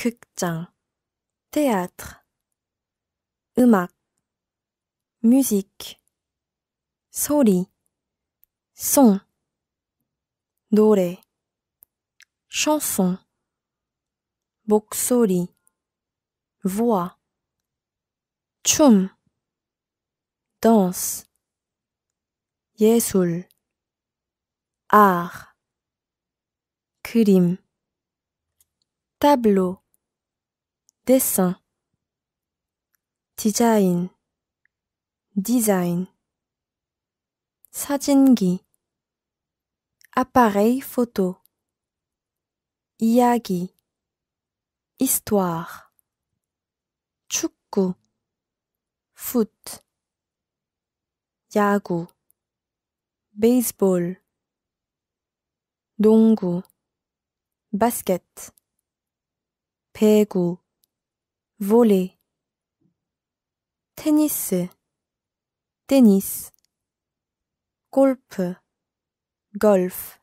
극장, théâtre, 음악, musique, 소리, son, 노래, chanson, 목소리, voix, 춤, danse, 예술, art, 그림, tableau, dessin, 디자인, 디자인, 사진기, appareil photo, 이야기, histoire, 축구, foot, 야구, baseball, 농구, basket, 배구, voler tennis tennis Golpe. golf